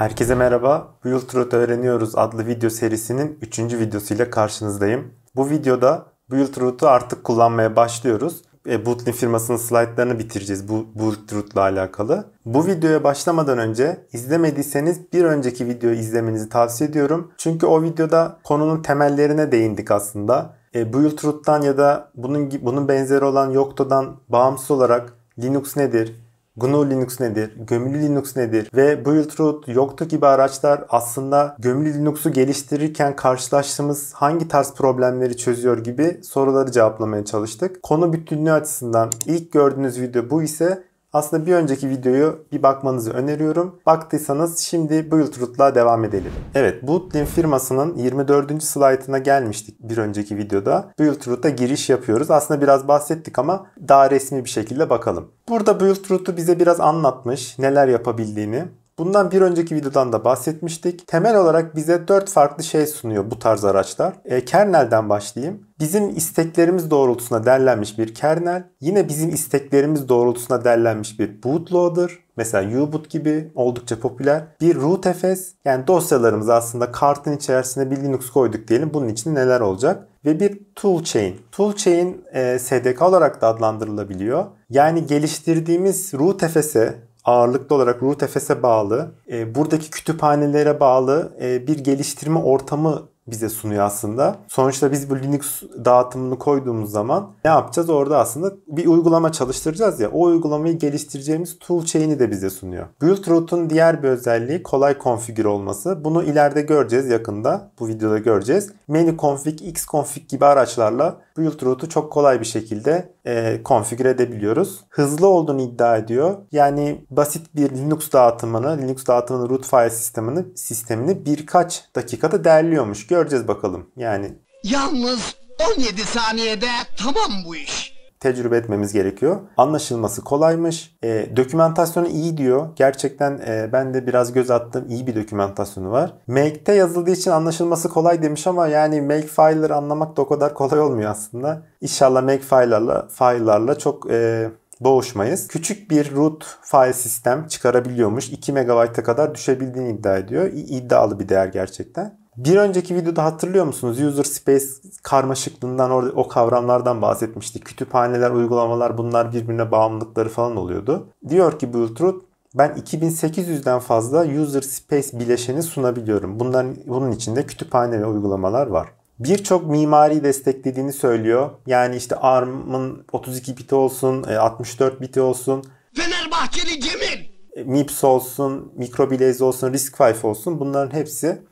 Herkese merhaba. Bu Trot Öğreniyoruz adlı video serisinin 3. videosuyla karşınızdayım. Bu videoda bu Trot'u artık kullanmaya başlıyoruz. E, Bootlin firmasının slaytlarını bitireceğiz bu Bootroot'la alakalı. Bu videoya başlamadan önce izlemediyseniz bir önceki videoyu izlemenizi tavsiye ediyorum. Çünkü o videoda konunun temellerine değindik aslında. E, Buildroot'tan ya da bunun bunun benzeri olan Yocto'dan bağımsız olarak Linux nedir? GNU Linux nedir, gömülü Linux nedir ve Buildroot, Yoktu gibi araçlar aslında gömülü Linux'u geliştirirken karşılaştığımız hangi tarz problemleri çözüyor gibi soruları cevaplamaya çalıştık. Konu bütünlüğü açısından ilk gördüğünüz video bu ise aslında bir önceki videoyu bir bakmanızı öneriyorum. Baktıysanız şimdi Buildroot'la devam edelim. Evet Bootlin firmasının 24. slaytına gelmiştik bir önceki videoda. Buildroot'a giriş yapıyoruz. Aslında biraz bahsettik ama daha resmi bir şekilde bakalım. Burada Buildroot'u bize biraz anlatmış neler yapabildiğini. Bundan bir önceki videodan da bahsetmiştik. Temel olarak bize 4 farklı şey sunuyor bu tarz araçlar. E, kernel'den başlayayım. Bizim isteklerimiz doğrultusuna derlenmiş bir kernel. Yine bizim isteklerimiz doğrultusuna derlenmiş bir bootloader. Mesela U-Boot gibi oldukça popüler. Bir rootfs yani dosyalarımız aslında kartın içerisine bir Linux koyduk diyelim. Bunun içinde neler olacak? Ve bir toolchain. Toolchain e, SDK olarak da adlandırılabiliyor. Yani geliştirdiğimiz rootfs'e ağırlıklı olarak RUTFS'e bağlı, e, buradaki kütüphanelere bağlı e, bir geliştirme ortamı bize sunuyor aslında. Sonuçta biz bu Linux dağıtımını koyduğumuz zaman ne yapacağız? Orada aslında bir uygulama çalıştıracağız ya o uygulamayı geliştireceğimiz tool de bize sunuyor. Buildroot'un diğer bir özelliği kolay konfigür olması. Bunu ileride göreceğiz yakında. Bu videoda göreceğiz. Many config, x config gibi araçlarla build route'u çok kolay bir şekilde e, konfigüre edebiliyoruz. Hızlı olduğunu iddia ediyor. Yani basit bir Linux dağıtımını, Linux dağıtımının root file sistemini, sistemini birkaç dakikada derliyormuş. Göreceğiz bakalım. Yani Yalnız 17 saniyede tamam bu iş tecrübe etmemiz gerekiyor. Anlaşılması kolaymış. E, dokümantasyonu iyi diyor. Gerçekten e, ben de biraz göz attım. İyi bir dokümantasyonu var. Make'te yazıldığı için anlaşılması kolay demiş ama yani make file'ları anlamak da o kadar kolay olmuyor aslında. İnşallah make file'larla file'larla çok e, boğuşmayız. Küçük bir root file sistem çıkarabiliyormuş. 2 MB'a kadar düşebildiğini iddia ediyor. İddialı bir değer gerçekten. Bir önceki videoda hatırlıyor musunuz? User space karmaşıklığından orada o kavramlardan bahsetmiştik. Kütüphaneler, uygulamalar bunlar birbirine bağımlılıkları falan oluyordu. Diyor ki Bultrud ben 2800'den fazla user space bileşeni sunabiliyorum. Bunların, bunun içinde kütüphane ve uygulamalar var. Birçok mimari desteklediğini söylüyor. Yani işte ARM'ın 32 biti olsun, 64 e, biti olsun. Fenerbahçeli Cemil! E, MIPS olsun, Microbilaze olsun, RISC-V olsun bunların hepsi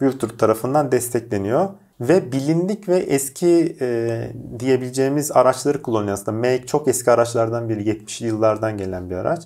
Göktürk tarafından destekleniyor. Ve bilindik ve eski e, diyebileceğimiz araçları kullanıyor aslında. Make çok eski araçlardan biri. 70'li yıllardan gelen bir araç.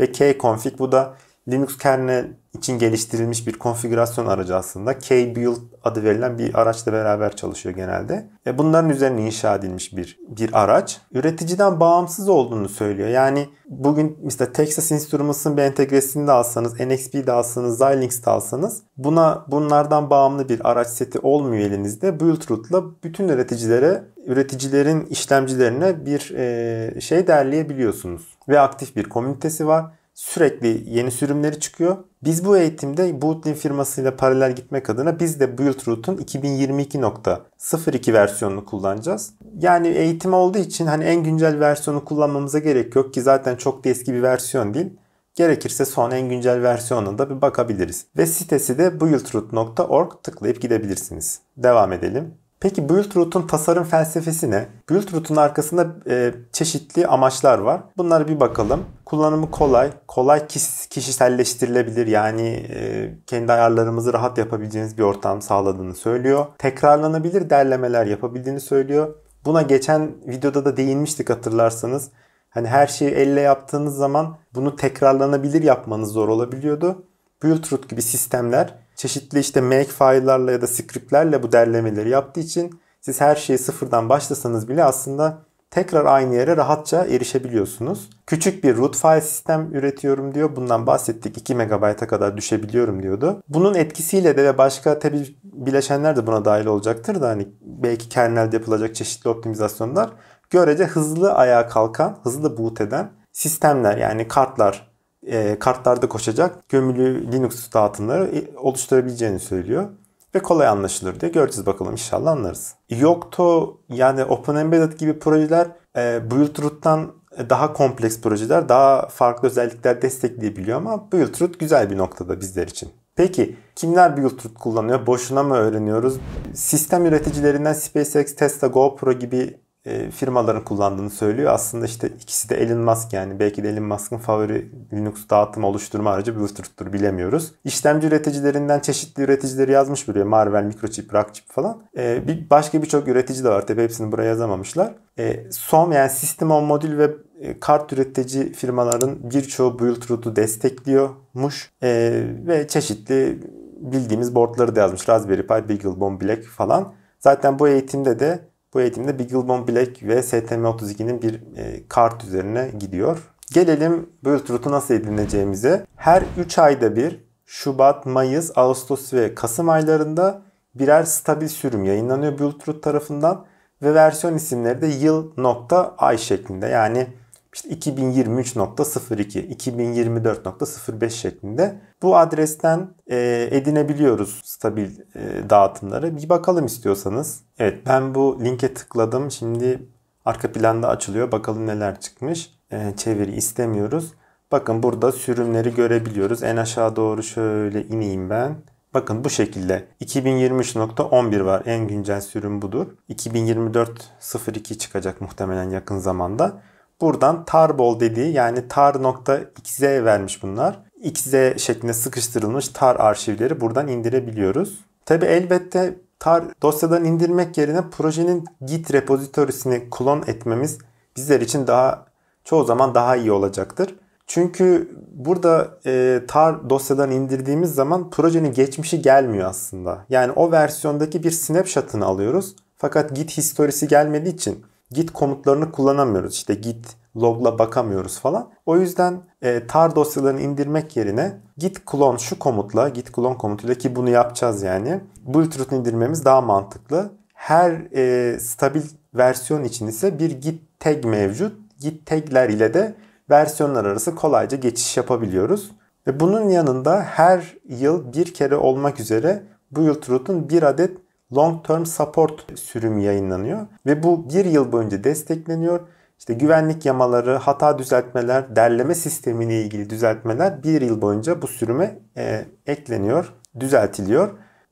Ve K-Config e bu da Linux kernel için geliştirilmiş bir konfigürasyon aracı aslında. Kbuild adı verilen bir araçla beraber çalışıyor genelde. E bunların üzerine inşa edilmiş bir bir araç. Üreticiden bağımsız olduğunu söylüyor. Yani bugün işte Texas Instruments'ın bir entegresini de alsanız, NXP'de alsanız, Xilinx de alsanız buna bunlardan bağımlı bir araç seti olmuyor elinizde. Buildroot'la bütün üreticilere, üreticilerin işlemcilerine bir e, şey derleyebiliyorsunuz. Ve aktif bir komünitesi var sürekli yeni sürümleri çıkıyor. Biz bu eğitimde Bootlin firmasıyla paralel gitmek adına biz de Buildroot'un 2022.02 versiyonunu kullanacağız. Yani eğitim olduğu için hani en güncel versiyonu kullanmamıza gerek yok ki zaten çok da eski bir versiyon değil. Gerekirse son en güncel versiyonuna da bir bakabiliriz. Ve sitesi de buildroot.org tıklayıp gidebilirsiniz. Devam edelim. Peki Bultroot'un tasarım felsefesi ne? Bultroot'un arkasında e, çeşitli amaçlar var. Bunlara bir bakalım. Kullanımı kolay, kolay kişiselleştirilebilir yani e, kendi ayarlarımızı rahat yapabileceğiniz bir ortam sağladığını söylüyor. Tekrarlanabilir derlemeler yapabildiğini söylüyor. Buna geçen videoda da değinmiştik hatırlarsanız. Hani her şeyi elle yaptığınız zaman bunu tekrarlanabilir yapmanız zor olabiliyordu. Bultroot gibi sistemler çeşitli işte make file'larla ya da script'lerle bu derlemeleri yaptığı için siz her şeyi sıfırdan başlasanız bile aslında tekrar aynı yere rahatça erişebiliyorsunuz. Küçük bir root file sistem üretiyorum diyor. Bundan bahsettik 2 MB'a kadar düşebiliyorum diyordu. Bunun etkisiyle de ve başka tabi bileşenler de buna dahil olacaktır da hani belki kernelde yapılacak çeşitli optimizasyonlar görece hızlı ayağa kalkan, hızlı boot eden sistemler yani kartlar e, kartlarda koşacak gömülü Linux dağıtımları e, oluşturabileceğini söylüyor. Ve kolay anlaşılır diye göreceğiz bakalım inşallah anlarız. Yokto yani Open Embedded gibi projeler e, Buildroot'tan e, daha kompleks projeler, daha farklı özellikler destekleyebiliyor ama Buildroot güzel bir noktada bizler için. Peki kimler Buildroot kullanıyor? Boşuna mı öğreniyoruz? Sistem üreticilerinden SpaceX, Tesla, GoPro gibi e, firmaların kullandığını söylüyor. Aslında işte ikisi de Elon Musk yani. Belki de Elon Musk'ın favori Linux dağıtım oluşturma aracı Bluetooth'tur bilemiyoruz. İşlemci üreticilerinden çeşitli üreticileri yazmış buraya. Marvel, Microchip, Rockchip falan. E, bir, başka birçok üretici de var. Tabi hepsini buraya yazamamışlar. E, SOM yani System on Modül ve e, kart üretici firmaların birçoğu Bluetooth'u destekliyormuş. E, ve çeşitli bildiğimiz boardları da yazmış. Raspberry Pi, BeagleBone, Black falan. Zaten bu eğitimde de bu eğitimde Beaglebone Black ve STM32'nin bir e, kart üzerine gidiyor. Gelelim Bluetooth'u nasıl edineceğimize. Her 3 ayda bir Şubat, Mayıs, Ağustos ve Kasım aylarında birer stabil sürüm yayınlanıyor Bluetooth tarafından ve versiyon isimleri de yıl nokta ay şeklinde. Yani işte 2023.02, 2024.05 şeklinde bu adresten e, edinebiliyoruz stabil e, dağıtımları. Bir bakalım istiyorsanız. Evet ben bu linke tıkladım. Şimdi arka planda açılıyor. Bakalım neler çıkmış. E, çeviri istemiyoruz. Bakın burada sürümleri görebiliyoruz. En aşağı doğru şöyle ineyim ben. Bakın bu şekilde 2023.11 var en güncel sürüm budur. 2024.02 çıkacak muhtemelen yakın zamanda. Buradan tarball dediği yani tar.xz vermiş bunlar. XZ şeklinde sıkıştırılmış tar arşivleri buradan indirebiliyoruz. Tabi elbette tar dosyadan indirmek yerine projenin git repozitorisini klon etmemiz bizler için daha çoğu zaman daha iyi olacaktır. Çünkü burada e, tar dosyadan indirdiğimiz zaman projenin geçmişi gelmiyor aslında. Yani o versiyondaki bir snapshot'ını alıyoruz. Fakat git historisi gelmediği için git komutlarını kullanamıyoruz. İşte git logla bakamıyoruz falan. O yüzden e, tar dosyalarını indirmek yerine git clone şu komutla, git clone komutuyla ki bunu yapacağız yani. Bulletroot'u indirmemiz daha mantıklı. Her e, stabil versiyon için ise bir git tag mevcut. Git tagler ile de versiyonlar arası kolayca geçiş yapabiliyoruz. Ve bunun yanında her yıl bir kere olmak üzere Bulletroot'un bir adet long term support sürüm yayınlanıyor ve bu bir yıl boyunca destekleniyor. İşte güvenlik yamaları, hata düzeltmeler, derleme sistemiyle ilgili düzeltmeler bir yıl boyunca bu sürüme e, ekleniyor, düzeltiliyor.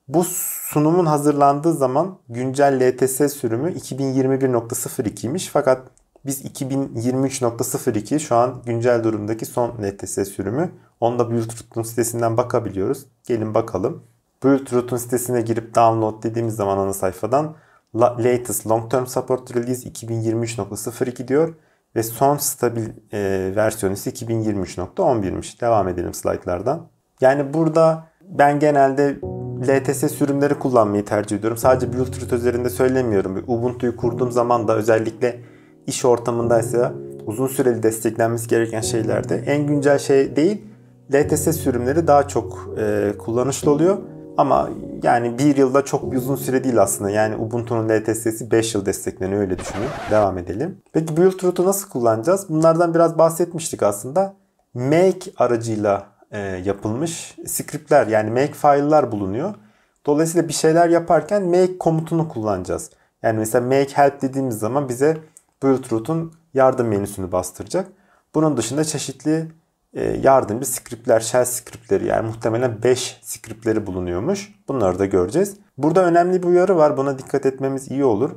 Bu sunumun hazırlandığı zaman güncel LTS sürümü 202102 2021.02'ymiş fakat biz 2023.02 şu an güncel durumdaki son LTS sürümü. Onu da Bluetooth'un sitesinden bakabiliyoruz. Gelin bakalım. Build.root'un sitesine girip download dediğimiz zaman ana sayfadan latest long term support release 2023.02 diyor ve son stabil e, versiyonu ise 2023.11'miş. Devam edelim slaytlardan. Yani burada ben genelde LTS sürümleri kullanmayı tercih ediyorum. Sadece Bluetooth üzerinde söylemiyorum. Ubuntu'yu kurduğum zaman da özellikle iş ortamındaysa uzun süreli desteklenmesi gereken şeylerde en güncel şey değil LTS sürümleri daha çok e, kullanışlı oluyor. Ama yani bir yılda çok bir uzun süre değil aslında. Yani Ubuntu'nun LTS'si 5 yıl destekleniyor öyle düşünün. Devam edelim. Peki Buildroot'u nasıl kullanacağız? Bunlardan biraz bahsetmiştik aslında. Make aracıyla e, yapılmış scriptler yani make file'lar bulunuyor. Dolayısıyla bir şeyler yaparken make komutunu kullanacağız. Yani mesela make help dediğimiz zaman bize Buildroot'un yardım menüsünü bastıracak. Bunun dışında çeşitli e, yardımcı scriptler, shell scriptleri yani muhtemelen 5 scriptleri bulunuyormuş. Bunları da göreceğiz. Burada önemli bir uyarı var. Buna dikkat etmemiz iyi olur.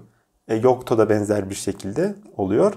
E, Yokto da benzer bir şekilde oluyor.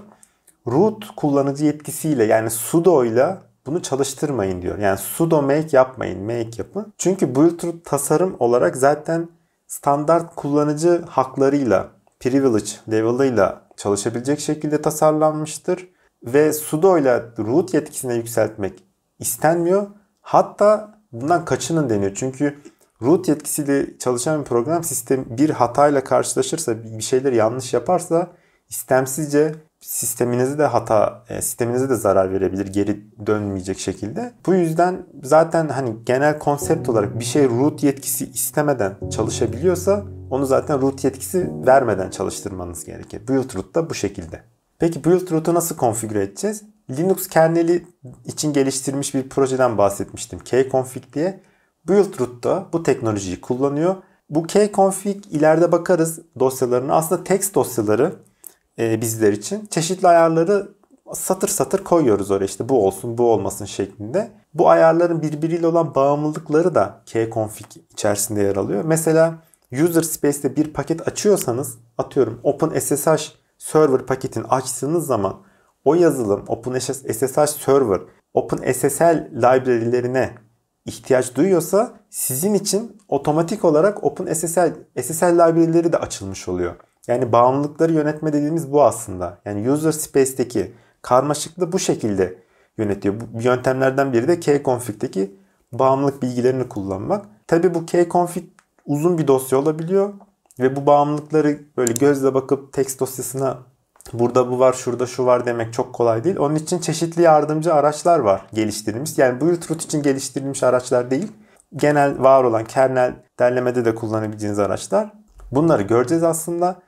Root kullanıcı yetkisiyle yani sudo ile bunu çalıştırmayın diyor. Yani sudo make yapmayın, make yapın. Çünkü build root tasarım olarak zaten standart kullanıcı haklarıyla, privilege level'ıyla çalışabilecek şekilde tasarlanmıştır ve sudo ile root yetkisine yükseltmek istenmiyor. Hatta bundan kaçının deniyor. Çünkü root yetkisiyle çalışan bir program sistem bir hatayla karşılaşırsa bir şeyler yanlış yaparsa istemsizce sisteminizi de hata, e, sisteminize de zarar verebilir geri dönmeyecek şekilde. Bu yüzden zaten hani genel konsept olarak bir şey root yetkisi istemeden çalışabiliyorsa onu zaten root yetkisi vermeden çalıştırmanız gerekir. Build root da bu şekilde. Peki build Root'u nasıl konfigüre edeceğiz? Linux kerneli için geliştirmiş bir projeden bahsetmiştim. kconfig diye. Build root da bu teknolojiyi kullanıyor. Bu kconfig ileride bakarız dosyalarını Aslında text dosyaları e, bizler için çeşitli ayarları satır satır koyuyoruz oraya işte bu olsun bu olmasın şeklinde. Bu ayarların birbiriyle olan bağımlılıkları da kconfig içerisinde yer alıyor. Mesela user space'te bir paket açıyorsanız atıyorum open ssh server paketin açtığınız zaman o yazılım OpenSSH Server OpenSSL library'lerine ihtiyaç duyuyorsa sizin için otomatik olarak OpenSSL SSL library'leri de açılmış oluyor. Yani bağımlılıkları yönetme dediğimiz bu aslında. Yani user space'teki karmaşıklığı bu şekilde yönetiyor. Bu yöntemlerden biri de kconfig'teki bağımlılık bilgilerini kullanmak. Tabi bu kconfig uzun bir dosya olabiliyor. Ve bu bağımlılıkları böyle gözle bakıp text dosyasına burada bu var, şurada şu var demek çok kolay değil. Onun için çeşitli yardımcı araçlar var geliştirilmiş. Yani bu Bluetooth için geliştirilmiş araçlar değil. Genel var olan kernel derlemede de kullanabileceğiniz araçlar. Bunları göreceğiz aslında.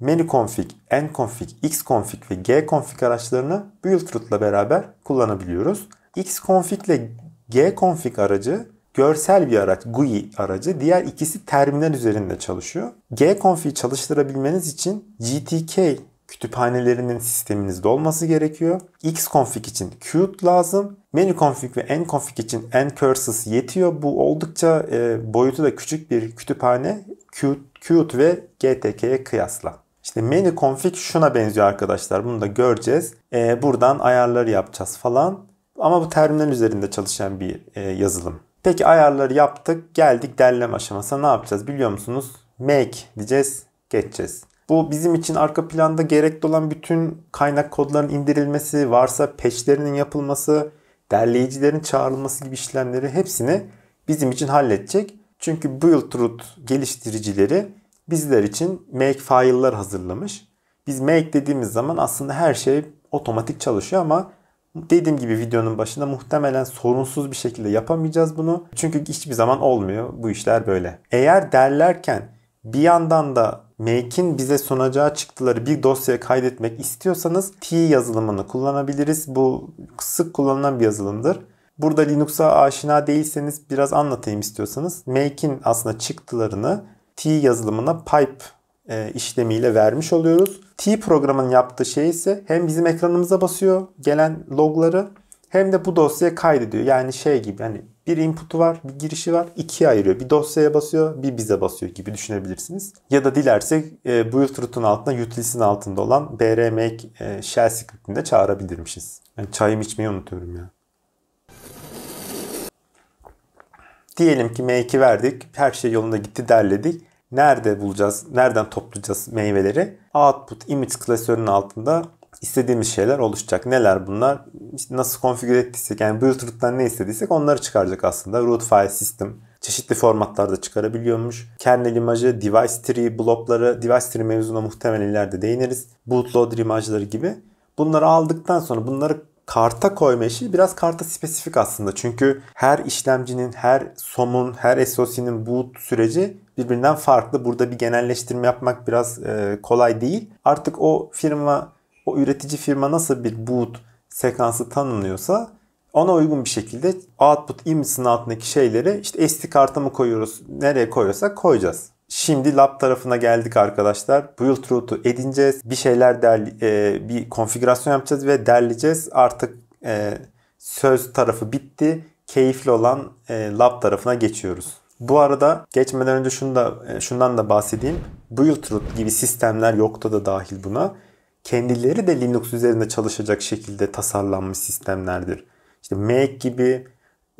Menü config, n config, x config ve g config araçlarını Bluetooth'la beraber kullanabiliyoruz. X config ile g config aracı görsel bir araç, GUI aracı. Diğer ikisi terminal üzerinde çalışıyor. G-Conf'yi çalıştırabilmeniz için GTK kütüphanelerinin sisteminizde olması gerekiyor. Xconfig için Qt lazım. Menuconfig ve Nconfig için Ncursus yetiyor. Bu oldukça e, boyutu da küçük bir kütüphane. Qt, Qt ve GTK'ye kıyasla. İşte menü config şuna benziyor arkadaşlar. Bunu da göreceğiz. E, buradan ayarları yapacağız falan. Ama bu terminal üzerinde çalışan bir e, yazılım. Peki ayarları yaptık. Geldik derleme aşamasına ne yapacağız biliyor musunuz? Make diyeceğiz. Geçeceğiz. Bu bizim için arka planda gerekli olan bütün kaynak kodların indirilmesi, varsa peşlerinin yapılması, derleyicilerin çağrılması gibi işlemleri hepsini bizim için halledecek. Çünkü Buildroot geliştiricileri bizler için make file'lar hazırlamış. Biz make dediğimiz zaman aslında her şey otomatik çalışıyor ama Dediğim gibi videonun başında muhtemelen sorunsuz bir şekilde yapamayacağız bunu. Çünkü hiçbir zaman olmuyor. Bu işler böyle. Eğer derlerken bir yandan da Make'in bize sunacağı çıktıları bir dosyaya kaydetmek istiyorsanız T yazılımını kullanabiliriz. Bu sık kullanılan bir yazılımdır. Burada Linux'a aşina değilseniz biraz anlatayım istiyorsanız. Make'in aslında çıktılarını T yazılımına pipe e, işlemiyle vermiş oluyoruz. T programının yaptığı şey ise hem bizim ekranımıza basıyor gelen logları hem de bu dosyaya kaydediyor. Yani şey gibi hani bir input'u var, bir girişi var, ikiye ayırıyor. Bir dosyaya basıyor, bir bize basıyor gibi düşünebilirsiniz. Ya da dilersek e, Bluetooth'un altında, utilities'in altında olan brmek e, shell script'ini de çağırabilirmişiz. Yani çayımı içmeyi unutuyorum ya. Diyelim ki M2 verdik, her şey yolunda gitti derledik. Nerede bulacağız? Nereden toplayacağız meyveleri? Output image klasörünün altında istediğimiz şeyler oluşacak. Neler bunlar? İşte nasıl konfigüre ettiysek yani build root'tan ne istediysek onları çıkaracak aslında. Root file system çeşitli formatlarda çıkarabiliyormuş. Kernel imajı, device tree blokları, device tree mevzuna muhtemelen ileride değiniriz. Bootloader imajları gibi. Bunları aldıktan sonra bunları karta koyma işi biraz karta spesifik aslında. Çünkü her işlemcinin, her SOM'un, her SoC'nin boot süreci birbirinden farklı. Burada bir genelleştirme yapmak biraz e, kolay değil. Artık o firma, o üretici firma nasıl bir boot sekansı tanımlıyorsa ona uygun bir şekilde output image'ın altındaki şeyleri işte SD kartı mı koyuyoruz, nereye koyuyorsak koyacağız. Şimdi lab tarafına geldik arkadaşlar. Build route'u edineceğiz. Bir şeyler derli, e, bir konfigürasyon yapacağız ve derleyeceğiz. Artık e, söz tarafı bitti. Keyifli olan lab tarafına geçiyoruz. Bu arada geçmeden önce şunu da, e, şundan da bahsedeyim. Buildroot gibi sistemler yokta da dahil buna. Kendileri de Linux üzerinde çalışacak şekilde tasarlanmış sistemlerdir. İşte Make gibi,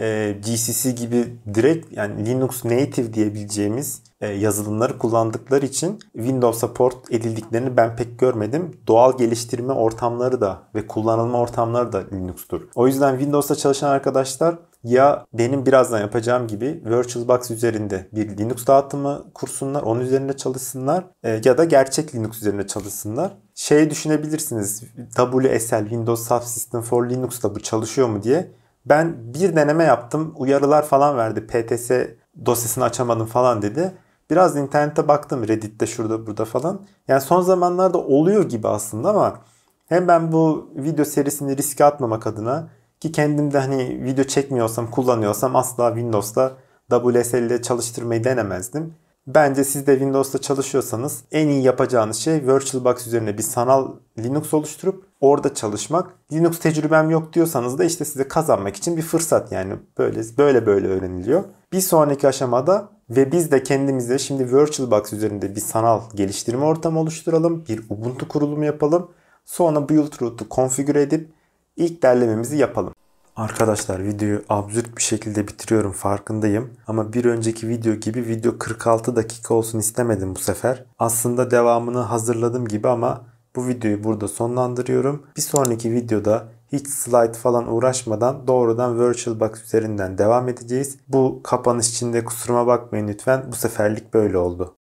e, GCC gibi direkt yani Linux native diyebileceğimiz e, yazılımları kullandıkları için Windows support edildiklerini ben pek görmedim. Doğal geliştirme ortamları da ve kullanılma ortamları da Linux'tur. O yüzden Windows'ta çalışan arkadaşlar ya benim birazdan yapacağım gibi VirtualBox üzerinde bir Linux dağıtımı kursunlar, onun üzerinde çalışsınlar e, ya da gerçek Linux üzerinde çalışsınlar. Şey düşünebilirsiniz WSL Windows Subsystem for Linux'ta bu çalışıyor mu diye. Ben bir deneme yaptım uyarılar falan verdi PTS dosyasını açamadım falan dedi. Biraz internete baktım Reddit'te şurada burada falan. Yani son zamanlarda oluyor gibi aslında ama hem ben bu video serisini riske atmamak adına ki kendimde hani video çekmiyorsam, kullanıyorsam asla Windows'ta WSL ile çalıştırmayı denemezdim. Bence siz de Windows'ta çalışıyorsanız en iyi yapacağınız şey VirtualBox üzerine bir sanal Linux oluşturup orada çalışmak. Linux tecrübem yok diyorsanız da işte size kazanmak için bir fırsat yani böyle böyle böyle öğreniliyor. Bir sonraki aşamada ve biz de kendimize şimdi VirtualBox üzerinde bir sanal geliştirme ortamı oluşturalım. Bir Ubuntu kurulumu yapalım. Sonra Build Route'u konfigüre edip İlk derlememizi yapalım. Arkadaşlar videoyu absürt bir şekilde bitiriyorum farkındayım. Ama bir önceki video gibi video 46 dakika olsun istemedim bu sefer. Aslında devamını hazırladım gibi ama bu videoyu burada sonlandırıyorum. Bir sonraki videoda hiç slide falan uğraşmadan doğrudan VirtualBox üzerinden devam edeceğiz. Bu kapanış içinde kusuruma bakmayın lütfen. Bu seferlik böyle oldu.